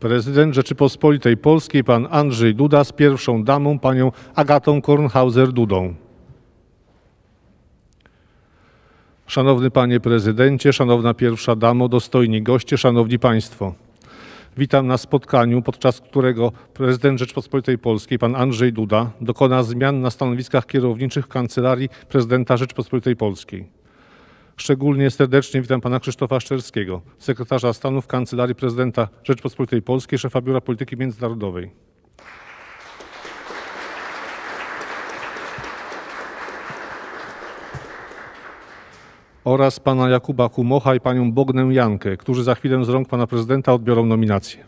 Prezydent Rzeczypospolitej Polskiej pan Andrzej Duda z pierwszą damą panią Agatą Kornhauser-Dudą. Szanowny panie prezydencie, szanowna pierwsza damo, dostojni goście, szanowni państwo. Witam na spotkaniu, podczas którego prezydent Rzeczpospolitej Polskiej, pan Andrzej Duda, dokona zmian na stanowiskach kierowniczych Kancelarii Prezydenta Rzeczpospolitej Polskiej. Szczególnie serdecznie witam pana Krzysztofa Szczerskiego, sekretarza stanu w Kancelarii Prezydenta Rzeczpospolitej Polskiej, szefa Biura Polityki Międzynarodowej. oraz pana Jakuba Kumocha i panią Bognę Jankę, którzy za chwilę z rąk pana prezydenta odbiorą nominację.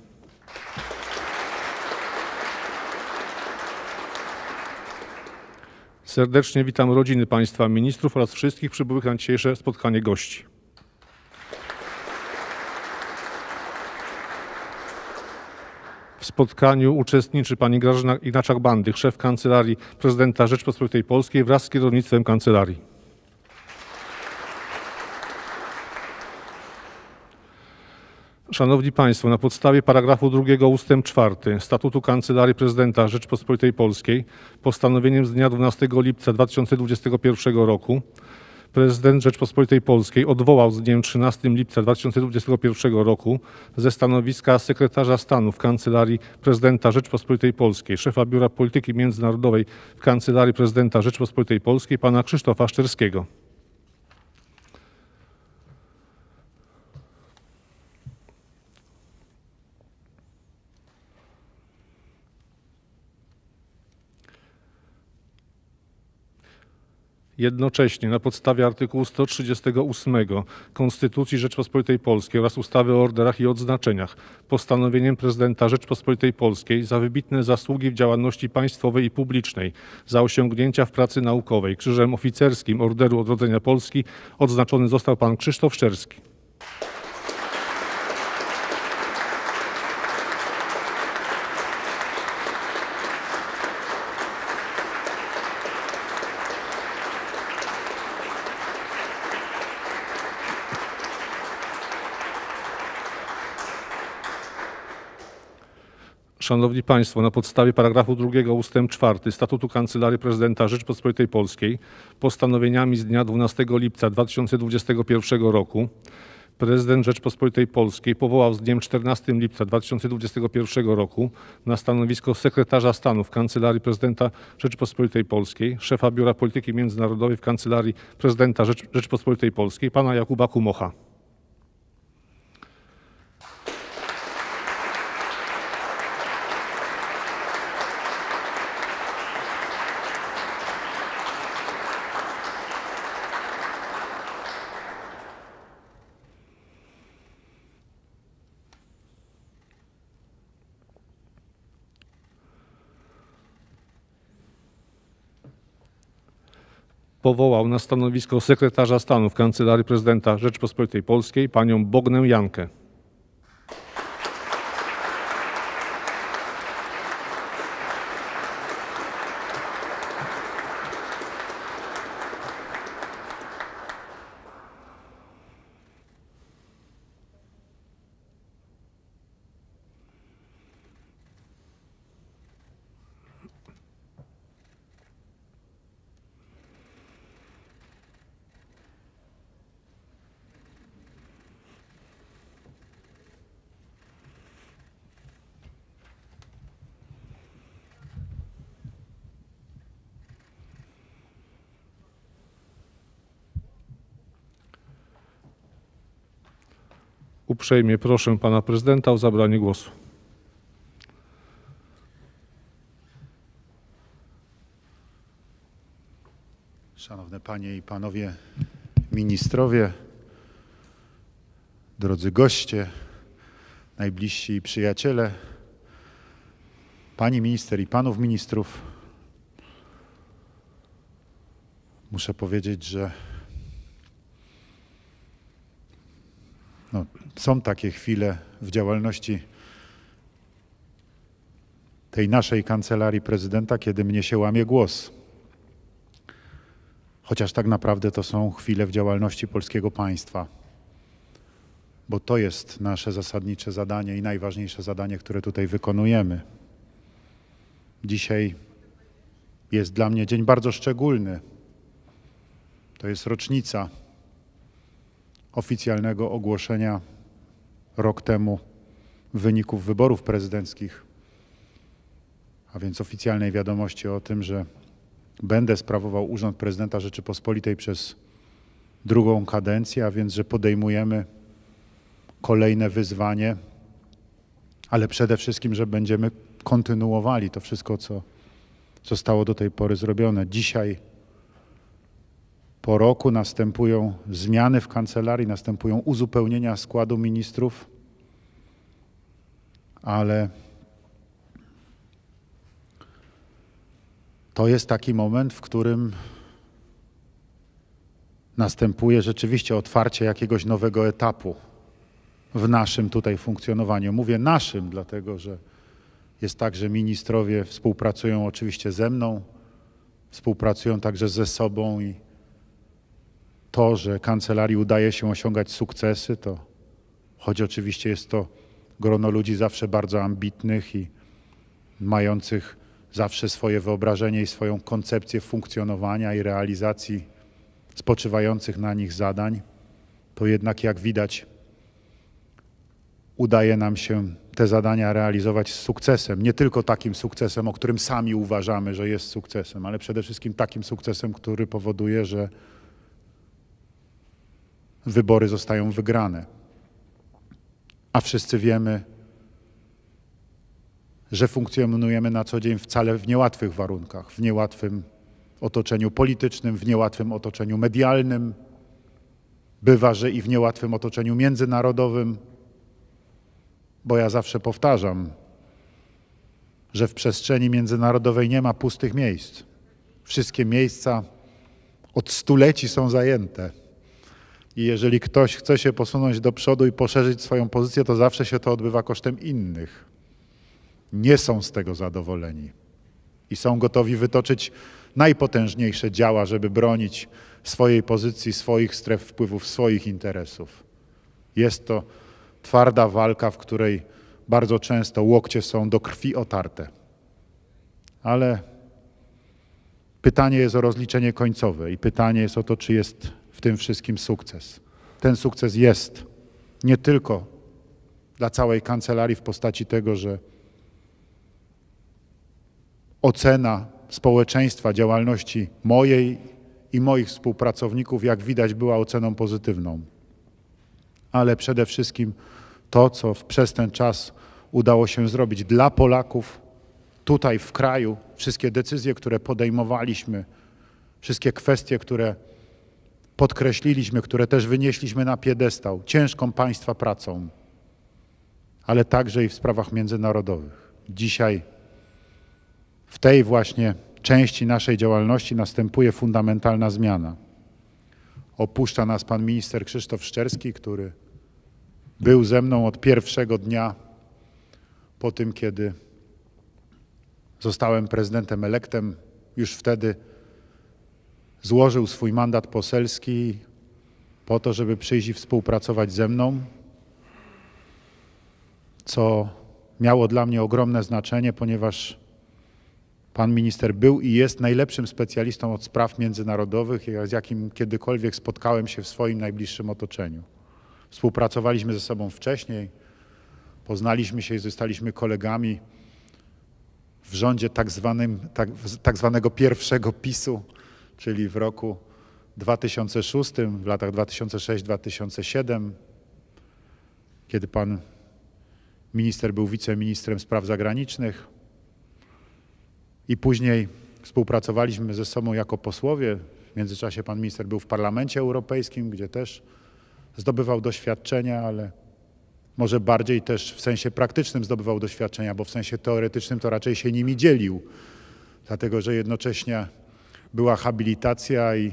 Serdecznie witam rodziny Państwa Ministrów oraz wszystkich przybyłych na dzisiejsze spotkanie gości. W spotkaniu uczestniczy pani Grażyna inaczak bandy szef Kancelarii Prezydenta Rzeczpospolitej Polskiej wraz z kierownictwem Kancelarii. Szanowni Państwo, na podstawie paragrafu 2 ust. 4 Statutu Kancelarii Prezydenta Rzeczpospolitej Polskiej postanowieniem z dnia 12 lipca 2021 roku prezydent Rzeczpospolitej Polskiej odwołał z dniem 13 lipca 2021 roku ze stanowiska sekretarza stanu w Kancelarii Prezydenta Rzeczpospolitej Polskiej, szefa Biura Polityki Międzynarodowej w Kancelarii Prezydenta Rzeczpospolitej Polskiej pana Krzysztofa Szczerskiego. Jednocześnie na podstawie artykułu 138 Konstytucji Rzeczpospolitej Polskiej oraz ustawy o orderach i odznaczeniach postanowieniem prezydenta Rzeczpospolitej Polskiej za wybitne zasługi w działalności państwowej i publicznej, za osiągnięcia w pracy naukowej Krzyżem Oficerskim Orderu Odrodzenia Polski odznaczony został pan Krzysztof Szczerski. Szanowni Państwo, na podstawie paragrafu 2 ust. 4 Statutu Kancelarii Prezydenta Rzeczpospolitej Polskiej postanowieniami z dnia 12 lipca 2021 roku prezydent Rzeczpospolitej Polskiej powołał z dniem 14 lipca 2021 roku na stanowisko sekretarza stanu w Kancelarii Prezydenta Rzeczpospolitej Polskiej, szefa Biura Polityki Międzynarodowej w Kancelarii Prezydenta Rzecz Rzeczpospolitej Polskiej, pana Jakuba Kumocha. powołał na stanowisko sekretarza stanu w Kancelarii Prezydenta Rzeczypospolitej Polskiej panią Bognę Jankę. Uprzejmie proszę pana prezydenta o zabranie głosu. Szanowne panie i panowie ministrowie, drodzy goście, najbliżsi przyjaciele, pani minister i panów ministrów, muszę powiedzieć, że Są takie chwile w działalności tej naszej kancelarii prezydenta, kiedy mnie się łamie głos. Chociaż tak naprawdę to są chwile w działalności polskiego państwa, bo to jest nasze zasadnicze zadanie i najważniejsze zadanie, które tutaj wykonujemy. Dzisiaj jest dla mnie dzień bardzo szczególny. To jest rocznica oficjalnego ogłoszenia rok temu wyników wyborów prezydenckich, a więc oficjalnej wiadomości o tym, że będę sprawował urząd prezydenta Rzeczypospolitej przez drugą kadencję, a więc że podejmujemy kolejne wyzwanie, ale przede wszystkim, że będziemy kontynuowali to wszystko, co zostało do tej pory zrobione. Dzisiaj po roku następują zmiany w kancelarii, następują uzupełnienia składu ministrów, ale to jest taki moment, w którym następuje rzeczywiście otwarcie jakiegoś nowego etapu w naszym tutaj funkcjonowaniu. Mówię naszym, dlatego że jest tak, że ministrowie współpracują oczywiście ze mną, współpracują także ze sobą i to, że kancelarii udaje się osiągać sukcesy, to choć oczywiście jest to grono ludzi zawsze bardzo ambitnych i mających zawsze swoje wyobrażenie i swoją koncepcję funkcjonowania i realizacji spoczywających na nich zadań, to jednak jak widać udaje nam się te zadania realizować z sukcesem. Nie tylko takim sukcesem, o którym sami uważamy, że jest sukcesem, ale przede wszystkim takim sukcesem, który powoduje, że wybory zostają wygrane. A wszyscy wiemy, że funkcjonujemy na co dzień wcale w niełatwych warunkach, w niełatwym otoczeniu politycznym, w niełatwym otoczeniu medialnym, bywa, że i w niełatwym otoczeniu międzynarodowym, bo ja zawsze powtarzam, że w przestrzeni międzynarodowej nie ma pustych miejsc. Wszystkie miejsca od stuleci są zajęte. I jeżeli ktoś chce się posunąć do przodu i poszerzyć swoją pozycję, to zawsze się to odbywa kosztem innych. Nie są z tego zadowoleni i są gotowi wytoczyć najpotężniejsze działa, żeby bronić swojej pozycji, swoich stref wpływów, swoich interesów. Jest to twarda walka, w której bardzo często łokcie są do krwi otarte. Ale pytanie jest o rozliczenie końcowe i pytanie jest o to, czy jest w tym wszystkim sukces. Ten sukces jest nie tylko dla całej kancelarii w postaci tego, że ocena społeczeństwa działalności mojej i moich współpracowników, jak widać, była oceną pozytywną. Ale przede wszystkim to, co przez ten czas udało się zrobić dla Polaków, tutaj w kraju, wszystkie decyzje, które podejmowaliśmy, wszystkie kwestie, które podkreśliliśmy, które też wynieśliśmy na piedestał, ciężką Państwa pracą, ale także i w sprawach międzynarodowych. Dzisiaj w tej właśnie części naszej działalności następuje fundamentalna zmiana. Opuszcza nas pan minister Krzysztof Szczerski, który był ze mną od pierwszego dnia po tym, kiedy zostałem prezydentem elektem. Już wtedy złożył swój mandat poselski po to, żeby przyjść i współpracować ze mną, co miało dla mnie ogromne znaczenie, ponieważ pan minister był i jest najlepszym specjalistą od spraw międzynarodowych, z jakim kiedykolwiek spotkałem się w swoim najbliższym otoczeniu. Współpracowaliśmy ze sobą wcześniej, poznaliśmy się i zostaliśmy kolegami w rządzie tak, zwanym, tak, tak zwanego pierwszego PiSu czyli w roku 2006, w latach 2006-2007, kiedy pan minister był wiceministrem spraw zagranicznych i później współpracowaliśmy ze sobą jako posłowie. W międzyczasie pan minister był w Parlamencie Europejskim, gdzie też zdobywał doświadczenia, ale może bardziej też w sensie praktycznym zdobywał doświadczenia, bo w sensie teoretycznym to raczej się nimi dzielił, dlatego że jednocześnie była habilitacja i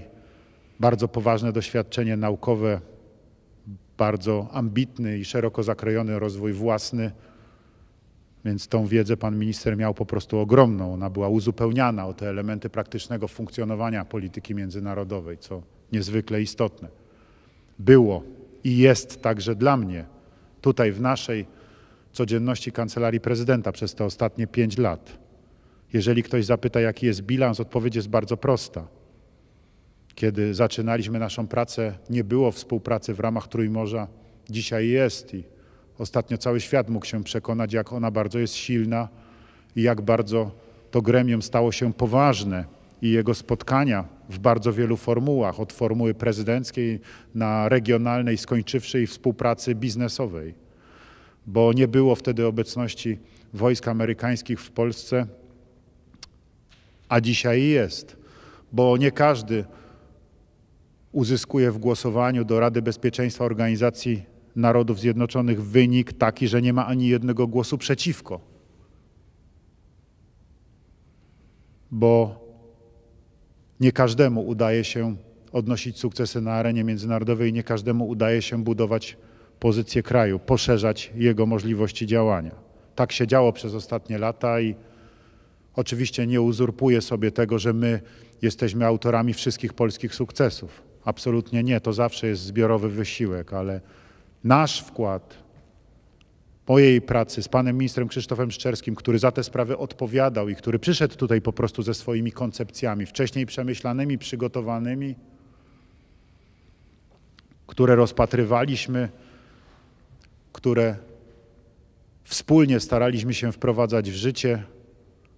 bardzo poważne doświadczenie naukowe, bardzo ambitny i szeroko zakrojony rozwój własny. Więc tą wiedzę pan minister miał po prostu ogromną. Ona była uzupełniana o te elementy praktycznego funkcjonowania polityki międzynarodowej, co niezwykle istotne. Było i jest także dla mnie tutaj w naszej codzienności kancelarii prezydenta przez te ostatnie pięć lat. Jeżeli ktoś zapyta, jaki jest bilans, odpowiedź jest bardzo prosta. Kiedy zaczynaliśmy naszą pracę, nie było współpracy w ramach Trójmorza, dzisiaj jest i ostatnio cały świat mógł się przekonać, jak ona bardzo jest silna i jak bardzo to gremium stało się poważne i jego spotkania w bardzo wielu formułach, od formuły prezydenckiej na regionalnej, skończywszej współpracy biznesowej. Bo nie było wtedy obecności wojsk amerykańskich w Polsce, a dzisiaj jest, bo nie każdy uzyskuje w głosowaniu do Rady Bezpieczeństwa Organizacji Narodów Zjednoczonych wynik taki, że nie ma ani jednego głosu przeciwko. Bo nie każdemu udaje się odnosić sukcesy na arenie międzynarodowej, nie każdemu udaje się budować pozycję kraju, poszerzać jego możliwości działania. Tak się działo przez ostatnie lata i Oczywiście nie uzurpuje sobie tego, że my jesteśmy autorami wszystkich polskich sukcesów. Absolutnie nie, to zawsze jest zbiorowy wysiłek, ale nasz wkład mojej pracy z panem ministrem Krzysztofem Szczerskim, który za te sprawy odpowiadał i który przyszedł tutaj po prostu ze swoimi koncepcjami, wcześniej przemyślanymi, przygotowanymi, które rozpatrywaliśmy, które wspólnie staraliśmy się wprowadzać w życie,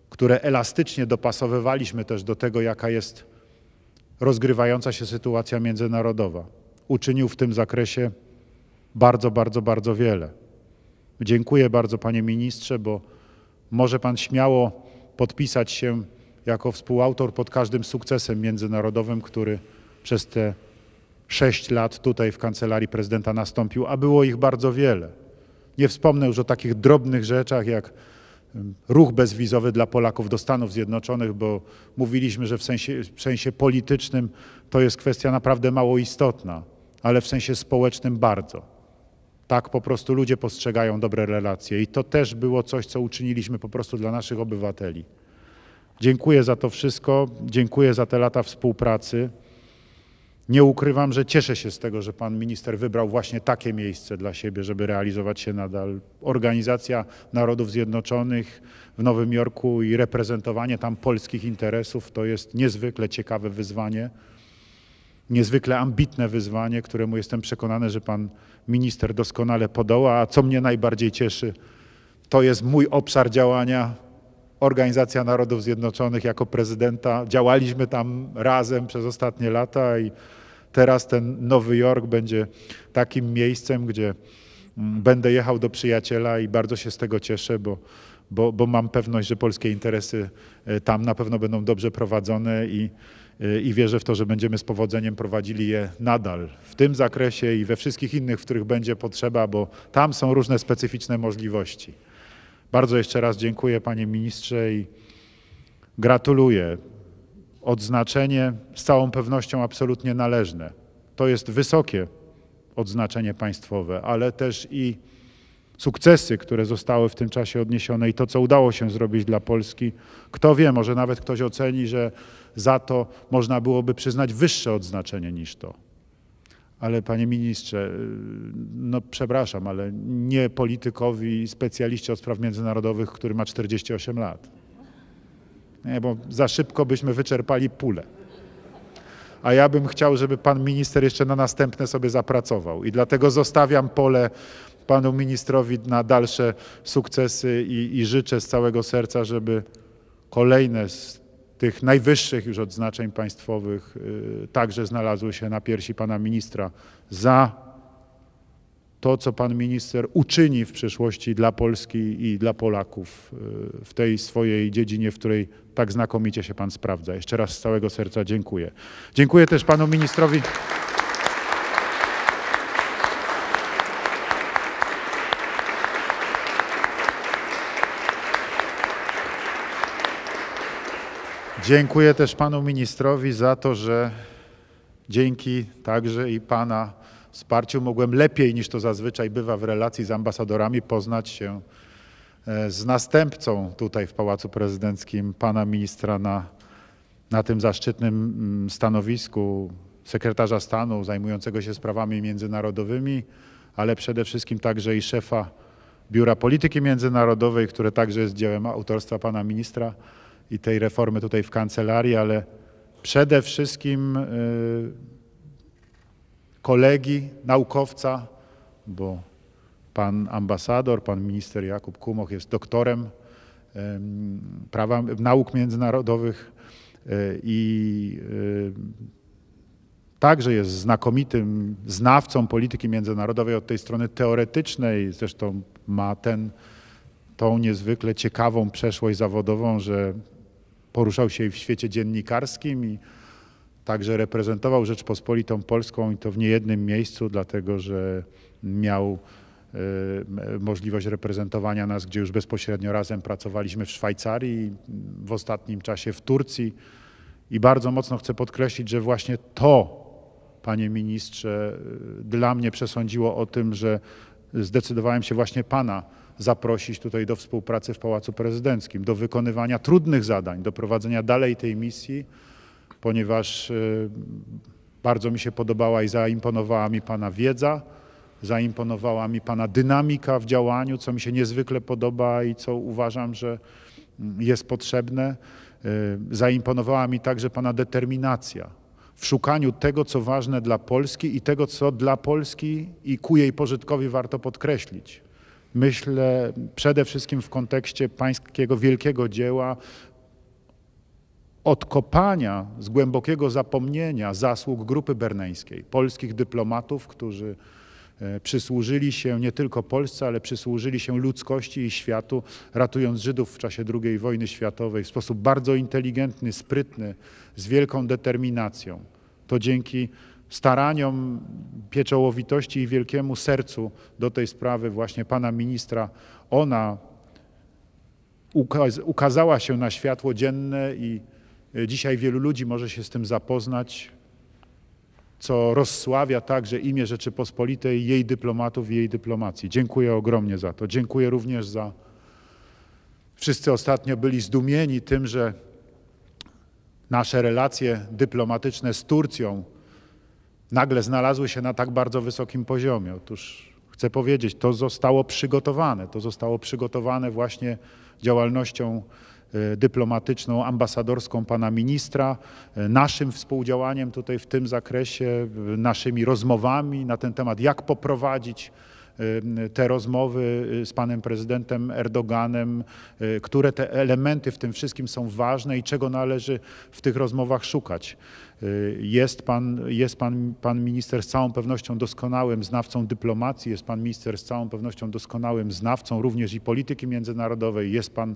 które elastycznie dopasowywaliśmy też do tego, jaka jest rozgrywająca się sytuacja międzynarodowa. Uczynił w tym zakresie bardzo, bardzo, bardzo wiele. Dziękuję bardzo, panie ministrze, bo może pan śmiało podpisać się jako współautor pod każdym sukcesem międzynarodowym, który przez te sześć lat tutaj w kancelarii prezydenta nastąpił, a było ich bardzo wiele. Nie wspomnę już o takich drobnych rzeczach jak ruch bezwizowy dla Polaków do Stanów Zjednoczonych, bo mówiliśmy, że w sensie, w sensie politycznym to jest kwestia naprawdę mało istotna, ale w sensie społecznym bardzo. Tak po prostu ludzie postrzegają dobre relacje i to też było coś, co uczyniliśmy po prostu dla naszych obywateli. Dziękuję za to wszystko, dziękuję za te lata współpracy. Nie ukrywam, że cieszę się z tego, że pan minister wybrał właśnie takie miejsce dla siebie, żeby realizować się nadal. Organizacja Narodów Zjednoczonych w Nowym Jorku i reprezentowanie tam polskich interesów to jest niezwykle ciekawe wyzwanie, niezwykle ambitne wyzwanie, któremu jestem przekonany, że pan minister doskonale podoła. A co mnie najbardziej cieszy, to jest mój obszar działania Organizacja Narodów Zjednoczonych jako prezydenta. Działaliśmy tam razem przez ostatnie lata i teraz ten Nowy Jork będzie takim miejscem, gdzie mm, będę jechał do przyjaciela i bardzo się z tego cieszę, bo, bo, bo mam pewność, że polskie interesy e, tam na pewno będą dobrze prowadzone i, e, i wierzę w to, że będziemy z powodzeniem prowadzili je nadal w tym zakresie i we wszystkich innych, w których będzie potrzeba, bo tam są różne specyficzne możliwości. Bardzo jeszcze raz dziękuję panie ministrze i gratuluję. Odznaczenie z całą pewnością absolutnie należne. To jest wysokie odznaczenie państwowe, ale też i sukcesy, które zostały w tym czasie odniesione i to, co udało się zrobić dla Polski. Kto wie, może nawet ktoś oceni, że za to można byłoby przyznać wyższe odznaczenie niż to. Ale panie ministrze, y, no przepraszam, ale nie politykowi, specjaliście od spraw międzynarodowych, który ma 48 lat. Nie, bo za szybko byśmy wyczerpali pulę. A ja bym chciał, żeby pan minister jeszcze na następne sobie zapracował. I dlatego zostawiam pole panu ministrowi na dalsze sukcesy i, i życzę z całego serca, żeby kolejne tych najwyższych już odznaczeń państwowych y, także znalazły się na piersi pana ministra za to, co pan minister uczyni w przyszłości dla Polski i dla Polaków y, w tej swojej dziedzinie, w której tak znakomicie się pan sprawdza. Jeszcze raz z całego serca dziękuję. Dziękuję też panu ministrowi. Dziękuję też panu ministrowi za to, że dzięki także i pana wsparciu mogłem lepiej niż to zazwyczaj bywa w relacji z ambasadorami poznać się e, z następcą tutaj w Pałacu Prezydenckim pana ministra na, na tym zaszczytnym mm, stanowisku sekretarza stanu zajmującego się sprawami międzynarodowymi, ale przede wszystkim także i szefa Biura Polityki Międzynarodowej, które także jest dziełem autorstwa pana ministra i tej reformy tutaj w kancelarii, ale przede wszystkim y, kolegi, naukowca, bo pan ambasador, pan minister Jakub Kumoch jest doktorem prawa, nauk międzynarodowych y, i y, także jest znakomitym znawcą polityki międzynarodowej od tej strony teoretycznej. Zresztą ma ten, tą niezwykle ciekawą przeszłość zawodową, że poruszał się i w świecie dziennikarskim i także reprezentował Rzeczpospolitą Polską i to w niejednym miejscu, dlatego że miał e, możliwość reprezentowania nas, gdzie już bezpośrednio razem pracowaliśmy w Szwajcarii, w ostatnim czasie w Turcji. I bardzo mocno chcę podkreślić, że właśnie to, panie ministrze, e, dla mnie przesądziło o tym, że zdecydowałem się właśnie pana zaprosić tutaj do współpracy w Pałacu Prezydenckim, do wykonywania trudnych zadań, do prowadzenia dalej tej misji, ponieważ y, bardzo mi się podobała i zaimponowała mi Pana wiedza, zaimponowała mi Pana dynamika w działaniu, co mi się niezwykle podoba i co uważam, że mm, jest potrzebne. Y, zaimponowała mi także Pana determinacja w szukaniu tego, co ważne dla Polski i tego, co dla Polski i ku jej pożytkowi warto podkreślić. Myślę przede wszystkim w kontekście pańskiego wielkiego dzieła odkopania z głębokiego zapomnienia zasług grupy berneńskiej, polskich dyplomatów, którzy e, przysłużyli się nie tylko Polsce, ale przysłużyli się ludzkości i światu, ratując Żydów w czasie II wojny światowej w sposób bardzo inteligentny, sprytny, z wielką determinacją. To dzięki staraniom, pieczołowitości i wielkiemu sercu do tej sprawy właśnie pana ministra, ona ukazała się na światło dzienne i e, dzisiaj wielu ludzi może się z tym zapoznać, co rozsławia także imię Rzeczypospolitej, jej dyplomatów i jej dyplomacji. Dziękuję ogromnie za to. Dziękuję również za. Wszyscy ostatnio byli zdumieni tym, że nasze relacje dyplomatyczne z Turcją nagle znalazły się na tak bardzo wysokim poziomie. Otóż chcę powiedzieć, to zostało przygotowane. To zostało przygotowane właśnie działalnością e, dyplomatyczną, ambasadorską pana ministra, e, naszym współdziałaniem tutaj w tym zakresie, e, naszymi rozmowami na ten temat, jak poprowadzić Y, te rozmowy y, z panem prezydentem Erdoganem, y, które te elementy w tym wszystkim są ważne i czego należy w tych rozmowach szukać. Jest pan, jest pan, pan minister z całą pewnością doskonałym znawcą dyplomacji, jest pan minister z całą pewnością doskonałym znawcą również i polityki międzynarodowej, jest pan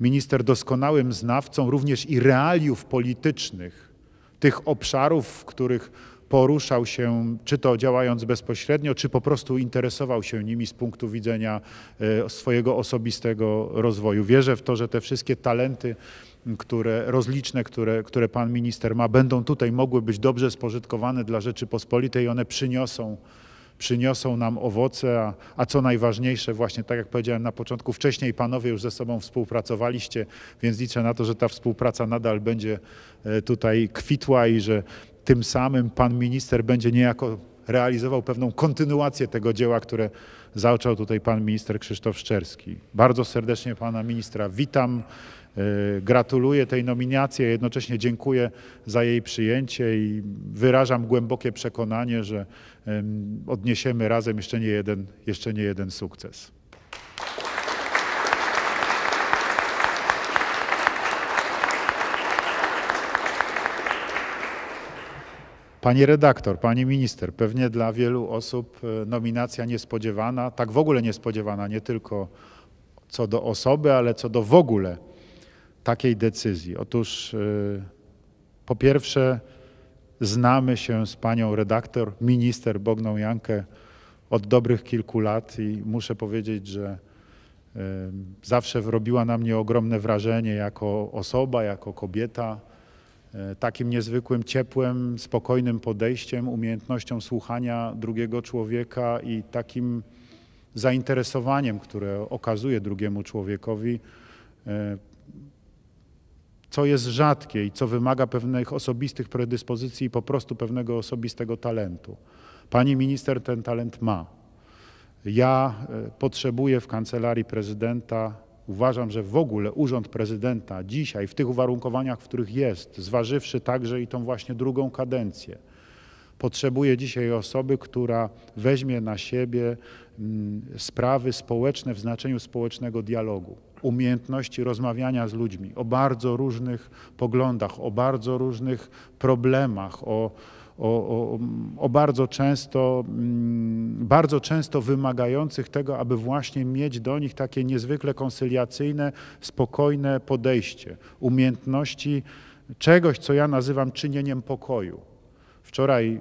minister doskonałym znawcą również i realiów politycznych, tych obszarów, w których poruszał się, czy to działając bezpośrednio, czy po prostu interesował się nimi z punktu widzenia e, swojego osobistego rozwoju. Wierzę w to, że te wszystkie talenty, które rozliczne, które, które pan minister ma, będą tutaj mogły być dobrze spożytkowane dla Rzeczypospolitej i one przyniosą przyniosą nam owoce, a, a, co najważniejsze, właśnie tak jak powiedziałem na początku, wcześniej panowie już ze sobą współpracowaliście, więc liczę na to, że ta współpraca nadal będzie e, tutaj kwitła i że tym samym pan minister będzie niejako realizował pewną kontynuację tego dzieła, które zaczął tutaj pan minister Krzysztof Szczerski. Bardzo serdecznie pana ministra witam. E, gratuluję tej nominacji, a jednocześnie dziękuję za jej przyjęcie i wyrażam głębokie przekonanie, że odniesiemy razem jeszcze nie jeden, jeszcze nie jeden sukces. Pani redaktor, pani minister, pewnie dla wielu osób e, nominacja niespodziewana, tak w ogóle niespodziewana, nie tylko co do osoby, ale co do w ogóle takiej decyzji. Otóż e, po pierwsze znamy się z panią redaktor, minister Bogną Jankę od dobrych kilku lat i muszę powiedzieć, że e, zawsze robiła na mnie ogromne wrażenie jako osoba, jako kobieta E, takim niezwykłym, ciepłem, spokojnym podejściem, umiejętnością słuchania drugiego człowieka i takim zainteresowaniem, które okazuje drugiemu człowiekowi, e, co jest rzadkie i co wymaga pewnych osobistych predyspozycji i po prostu pewnego osobistego talentu. Pani minister ten talent ma. Ja e, potrzebuję w kancelarii prezydenta Uważam, że w ogóle urząd prezydenta dzisiaj, w tych uwarunkowaniach, w których jest, zważywszy także i tą właśnie drugą kadencję, potrzebuje dzisiaj osoby, która weźmie na siebie mm, sprawy społeczne w znaczeniu społecznego dialogu, umiejętności rozmawiania z ludźmi o bardzo różnych poglądach, o bardzo różnych problemach, o o, o bardzo, często, mm, bardzo często wymagających tego, aby właśnie mieć do nich takie niezwykle konsyliacyjne, spokojne podejście, umiejętności czegoś, co ja nazywam czynieniem pokoju. Wczoraj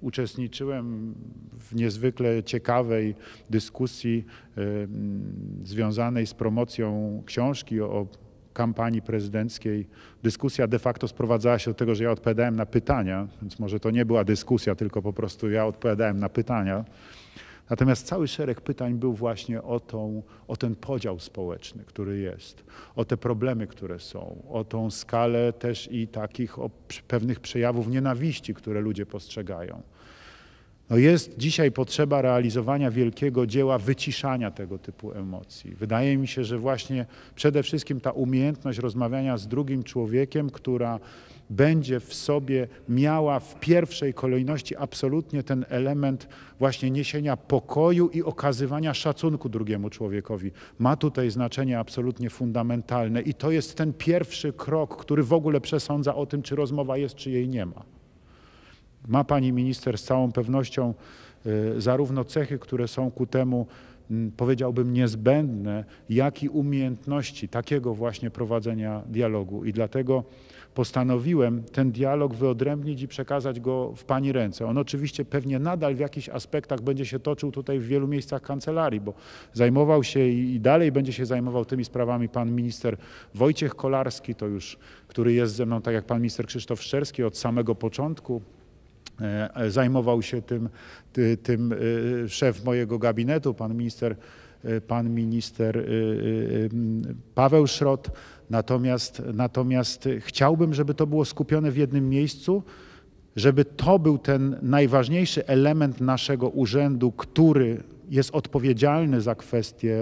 uczestniczyłem w niezwykle ciekawej dyskusji związanej z promocją książki o kampanii prezydenckiej dyskusja de facto sprowadzała się do tego, że ja odpowiadałem na pytania, więc może to nie była dyskusja, tylko po prostu ja odpowiadałem na pytania. Natomiast cały szereg pytań był właśnie o, tą, o ten podział społeczny, który jest, o te problemy, które są, o tą skalę też i takich pewnych przejawów nienawiści, które ludzie postrzegają. No jest dzisiaj potrzeba realizowania wielkiego dzieła wyciszania tego typu emocji. Wydaje mi się, że właśnie przede wszystkim ta umiejętność rozmawiania z drugim człowiekiem, która będzie w sobie miała w pierwszej kolejności absolutnie ten element właśnie niesienia pokoju i okazywania szacunku drugiemu człowiekowi. Ma tutaj znaczenie absolutnie fundamentalne i to jest ten pierwszy krok, który w ogóle przesądza o tym, czy rozmowa jest, czy jej nie ma. Ma pani minister z całą pewnością y, zarówno cechy, które są ku temu, mm, powiedziałbym, niezbędne, jak i umiejętności takiego właśnie prowadzenia dialogu. I dlatego postanowiłem ten dialog wyodrębnić i przekazać go w Pani ręce. On oczywiście pewnie nadal w jakichś aspektach będzie się toczył tutaj w wielu miejscach kancelarii, bo zajmował się i dalej będzie się zajmował tymi sprawami pan minister Wojciech Kolarski, to już, który jest ze mną, tak jak pan minister Krzysztof Szczerski od samego początku E, zajmował się tym, tym e, szef mojego gabinetu, pan minister, e, pan minister Paweł Szrot. Natomiast, natomiast chciałbym, żeby to było skupione w jednym miejscu, żeby to był ten najważniejszy element naszego urzędu, który jest odpowiedzialny za kwestie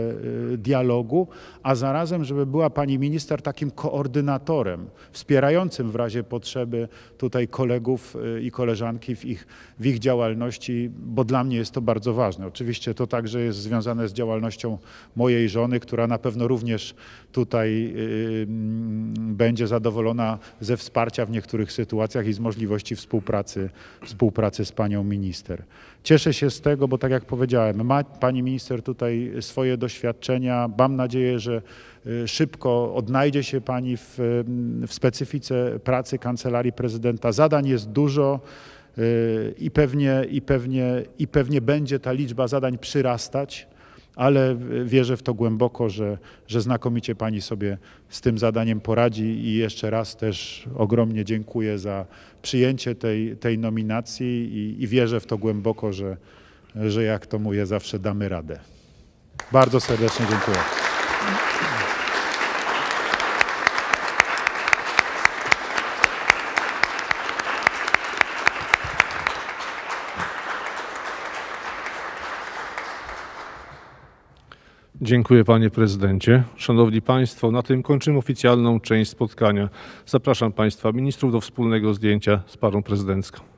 y, dialogu, a zarazem, żeby była pani minister takim koordynatorem, wspierającym w razie potrzeby tutaj kolegów y, i koleżanki w ich, w ich działalności, bo dla mnie jest to bardzo ważne. Oczywiście to także jest związane z działalnością mojej żony, która na pewno również tutaj y, mm, będzie zadowolona ze wsparcia w niektórych sytuacjach i z możliwości współpracy, współpracy z panią minister. Cieszę się z tego, bo tak jak powiedziałem, ma pani minister tutaj swoje doświadczenia. Mam nadzieję, że y, szybko odnajdzie się pani w, w specyfice pracy kancelarii prezydenta. Zadań jest dużo y, i pewnie, i, pewnie, i pewnie będzie ta liczba zadań przyrastać ale wierzę w to głęboko, że, że znakomicie Pani sobie z tym zadaniem poradzi i jeszcze raz też ogromnie dziękuję za przyjęcie tej, tej nominacji i, i wierzę w to głęboko, że, że jak to mówię, zawsze damy radę. Bardzo serdecznie dziękuję. Dziękuję panie prezydencie. Szanowni państwo, na tym kończymy oficjalną część spotkania. Zapraszam państwa ministrów do wspólnego zdjęcia z parą prezydencką.